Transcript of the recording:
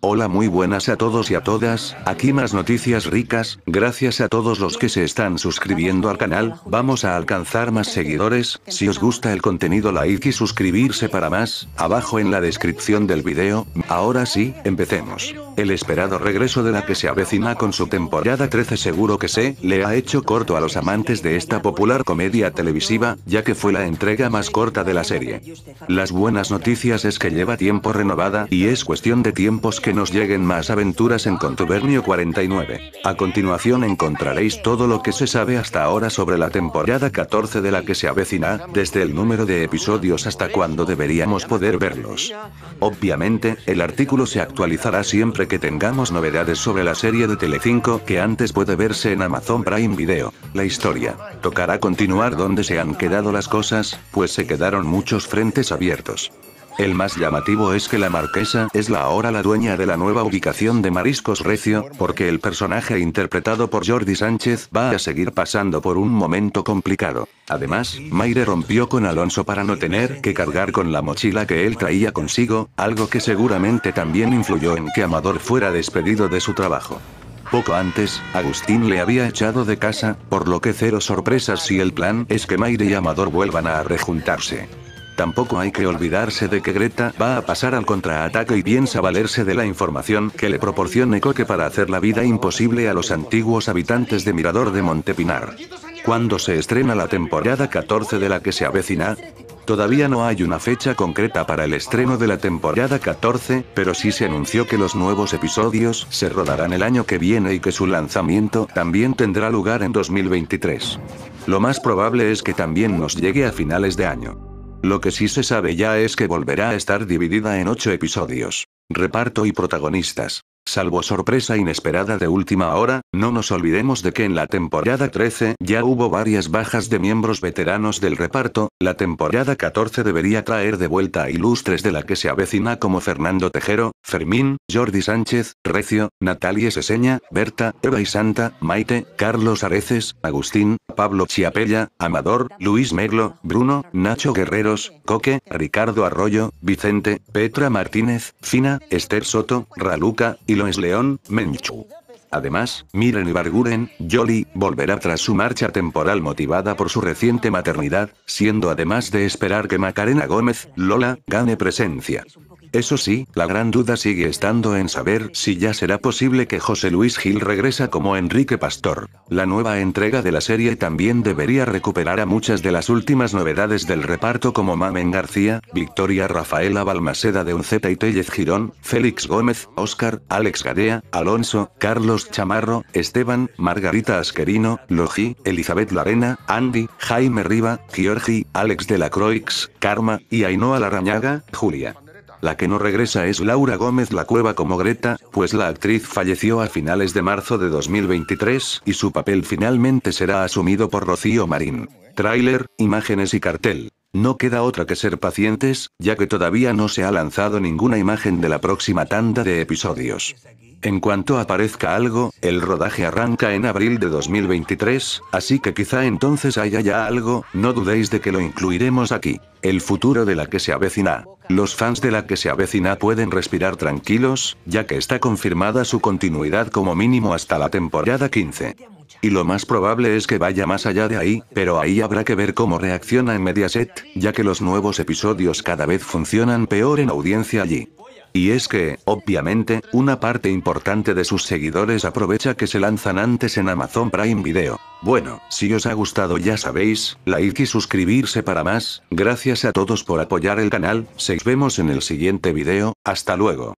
Hola muy buenas a todos y a todas, aquí más noticias ricas, gracias a todos los que se están suscribiendo al canal, vamos a alcanzar más seguidores, si os gusta el contenido like y suscribirse para más, abajo en la descripción del video, ahora sí, empecemos. El esperado regreso de la que se avecina con su temporada 13 seguro que sé le ha hecho corto a los amantes de esta popular comedia televisiva, ya que fue la entrega más corta de la serie. Las buenas noticias es que lleva tiempo renovada y es cuestión de tiempos que nos lleguen más aventuras en Contubernio 49. A continuación encontraréis todo lo que se sabe hasta ahora sobre la temporada 14 de la que se avecina, desde el número de episodios hasta cuándo deberíamos poder verlos. Obviamente, el artículo se actualizará siempre que tengamos novedades sobre la serie de Telecinco que antes puede verse en Amazon Prime Video. La historia. Tocará continuar donde se han quedado las cosas, pues se quedaron muchos frentes abiertos. El más llamativo es que la marquesa es la ahora la dueña de la nueva ubicación de Mariscos Recio, porque el personaje interpretado por Jordi Sánchez va a seguir pasando por un momento complicado. Además, Maire rompió con Alonso para no tener que cargar con la mochila que él traía consigo, algo que seguramente también influyó en que Amador fuera despedido de su trabajo. Poco antes, Agustín le había echado de casa, por lo que cero sorpresas si el plan es que Maire y Amador vuelvan a rejuntarse. Tampoco hay que olvidarse de que Greta va a pasar al contraataque y piensa valerse de la información que le proporcione Coque para hacer la vida imposible a los antiguos habitantes de Mirador de Montepinar. ¿Cuándo se estrena la temporada 14 de la que se avecina? Todavía no hay una fecha concreta para el estreno de la temporada 14, pero sí se anunció que los nuevos episodios se rodarán el año que viene y que su lanzamiento también tendrá lugar en 2023. Lo más probable es que también nos llegue a finales de año. Lo que sí se sabe ya es que volverá a estar dividida en 8 episodios. Reparto y protagonistas. Salvo sorpresa inesperada de última hora, no nos olvidemos de que en la temporada 13 ya hubo varias bajas de miembros veteranos del reparto, la temporada 14 debería traer de vuelta a ilustres de la que se avecina como Fernando Tejero, Fermín, Jordi Sánchez, Recio, Natalia Seseña, Berta, Eva y Santa, Maite, Carlos Areces, Agustín, Pablo Chiapella, Amador, Luis Merlo, Bruno, Nacho Guerreros, Coque, Ricardo Arroyo, Vicente, Petra Martínez, Fina, Esther Soto, Raluca, y Lois León, Menchu. Además, Miren y Barguren, Jolie, volverá tras su marcha temporal motivada por su reciente maternidad, siendo además de esperar que Macarena Gómez, Lola, gane presencia. Eso sí, la gran duda sigue estando en saber si ya será posible que José Luis Gil regresa como Enrique Pastor. La nueva entrega de la serie también debería recuperar a muchas de las últimas novedades del reparto como Mamen García, Victoria Rafaela Balmaseda de Unceta y Tellez Girón, Félix Gómez, Oscar, Alex Gadea, Alonso, Carlos Chamarro, Esteban, Margarita Asquerino, Logi, Elizabeth Larena, Andy, Jaime Riva, Giorgi, Alex de la Croix, Karma, y Ainhoa Larañaga, Julia. La que no regresa es Laura Gómez La Cueva como Greta, pues la actriz falleció a finales de marzo de 2023 y su papel finalmente será asumido por Rocío Marín. Tráiler, imágenes y cartel. No queda otra que ser pacientes, ya que todavía no se ha lanzado ninguna imagen de la próxima tanda de episodios. En cuanto aparezca algo, el rodaje arranca en abril de 2023, así que quizá entonces haya ya algo, no dudéis de que lo incluiremos aquí. El futuro de la que se avecina. Los fans de la que se avecina pueden respirar tranquilos, ya que está confirmada su continuidad como mínimo hasta la temporada 15. Y lo más probable es que vaya más allá de ahí, pero ahí habrá que ver cómo reacciona en Mediaset, ya que los nuevos episodios cada vez funcionan peor en audiencia allí. Y es que, obviamente, una parte importante de sus seguidores aprovecha que se lanzan antes en Amazon Prime Video. Bueno, si os ha gustado ya sabéis, like y suscribirse para más, gracias a todos por apoyar el canal, Seis vemos en el siguiente video, hasta luego.